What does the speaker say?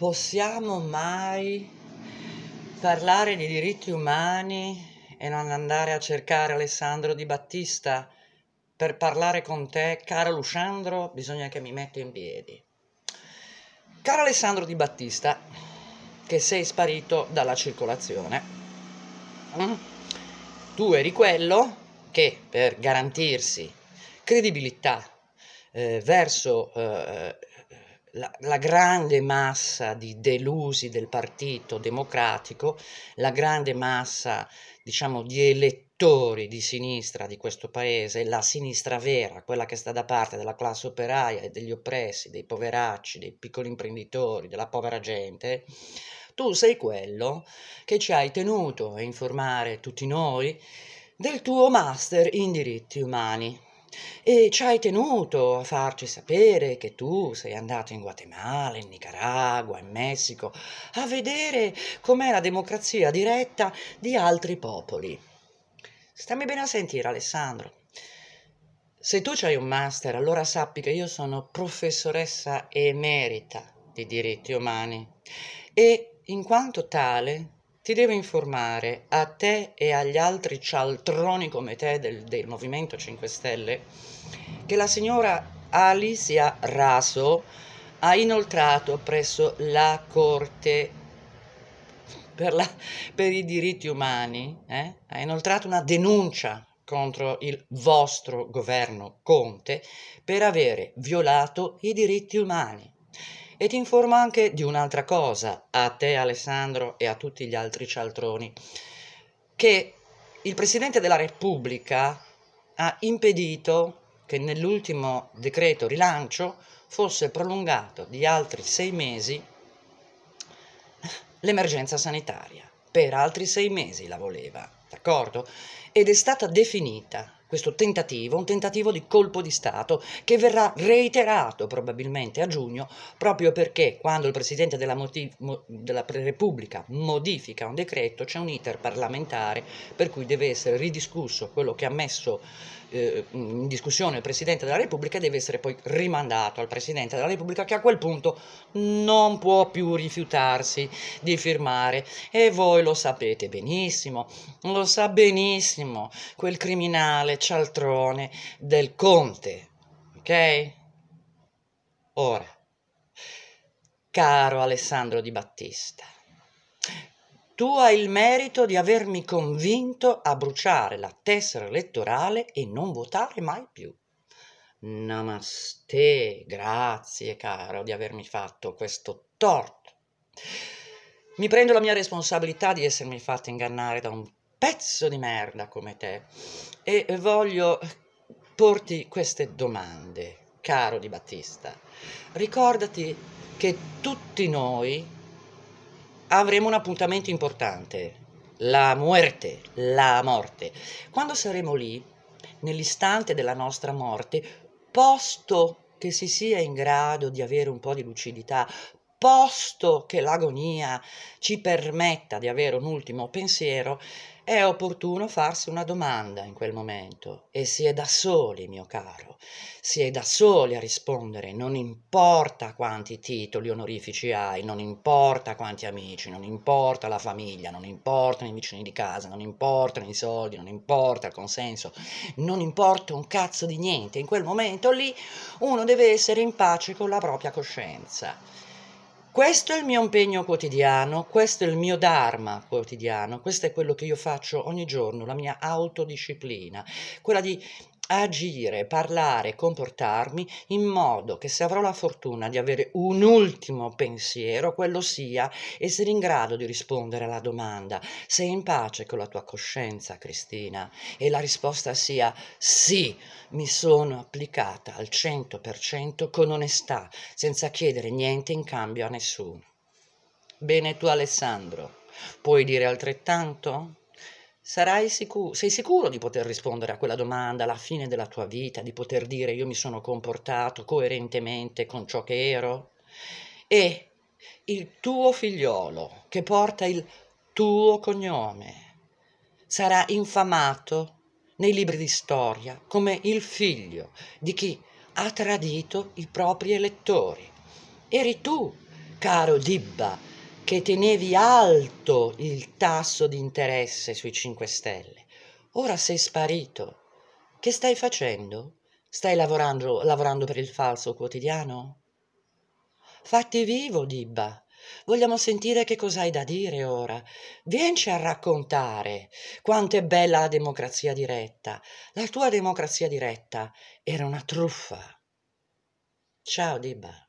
possiamo mai parlare di diritti umani e non andare a cercare Alessandro Di Battista? Per parlare con te, caro Lusciandro, bisogna che mi metto in piedi. Caro Alessandro Di Battista, che sei sparito dalla circolazione, mm? tu eri quello che per garantirsi credibilità eh, verso eh, la, la, grande massa di delusi del Partito Democratico, la grande massa diciamo, di elettori di sinistra di questo paese, la sinistra vera, quella che sta da parte della classe operaia e degli oppressi, dei poveracci, dei piccoli imprenditori, della povera gente, tu sei quello che ci hai tenuto a informare tutti noi del tuo master in diritti umani e ci hai tenuto a farci sapere che tu sei andato in Guatemala, in Nicaragua, in Messico, a vedere com'è la democrazia diretta di altri popoli. Stammi bene a sentire, Alessandro. Se tu hai un master, allora sappi che io sono professoressa emerita di diritti umani e in quanto tale ti devo informare a te e agli altri cialtroni come te del, del Movimento 5 Stelle che la signora Alicia Raso ha inoltrato presso la Corte per, la, per i diritti umani, eh, ha inoltrato una denuncia contro il vostro governo Conte per avere violato i diritti umani e ti informo anche di un'altra cosa, a te Alessandro e a tutti gli altri cialtroni, che il Presidente della Repubblica ha impedito che nell'ultimo decreto rilancio fosse prolungato di altri sei mesi l'emergenza sanitaria. Per altri sei mesi la voleva, d'accordo? Ed è stata definita questo tentativo, un tentativo di colpo di Stato che verrà reiterato probabilmente a giugno, proprio perché quando il Presidente della, mo della Repubblica modifica un decreto c'è un iter parlamentare per cui deve essere ridiscusso quello che ha messo eh, mm, in discussione il Presidente della Repubblica deve essere poi rimandato al Presidente della Repubblica che a quel punto non può più rifiutarsi di firmare e voi lo sapete benissimo, lo sa benissimo quel criminale cialtrone del Conte, ok? Ora, caro Alessandro Di Battista tu hai il merito di avermi convinto a bruciare la tessera elettorale e non votare mai più. Namaste, grazie caro di avermi fatto questo torto. Mi prendo la mia responsabilità di essermi fatto ingannare da un pezzo di merda come te e voglio porti queste domande, caro Di Battista. Ricordati che tutti noi avremo un appuntamento importante, la muerte, la morte. Quando saremo lì, nell'istante della nostra morte, posto che si sia in grado di avere un po' di lucidità, posto che l'agonia ci permetta di avere un ultimo pensiero, è opportuno farsi una domanda in quel momento e si è da soli, mio caro, si è da soli a rispondere, non importa quanti titoli onorifici hai, non importa quanti amici, non importa la famiglia, non importano i vicini di casa, non importano i soldi, non importa il consenso, non importa un cazzo di niente, in quel momento lì uno deve essere in pace con la propria coscienza. Questo è il mio impegno quotidiano, questo è il mio dharma quotidiano, questo è quello che io faccio ogni giorno, la mia autodisciplina, quella di agire, parlare, comportarmi in modo che se avrò la fortuna di avere un ultimo pensiero, quello sia essere in grado di rispondere alla domanda sei in pace con la tua coscienza, Cristina? E la risposta sia sì, mi sono applicata al 100% con onestà, senza chiedere niente in cambio a nessuno. Bene tu Alessandro, puoi dire altrettanto? Sarai sicuro, sei sicuro di poter rispondere a quella domanda alla fine della tua vita, di poter dire io mi sono comportato coerentemente con ciò che ero? E il tuo figliolo, che porta il tuo cognome, sarà infamato nei libri di storia come il figlio di chi ha tradito i propri elettori. Eri tu, caro Dibba, che tenevi alto il tasso di interesse sui 5 Stelle. Ora sei sparito. Che stai facendo? Stai lavorando, lavorando per il falso quotidiano? Fatti vivo, Dibba. Vogliamo sentire che cosa hai da dire ora. Vienci a raccontare quanto è bella la democrazia diretta. La tua democrazia diretta era una truffa. Ciao, Dibba.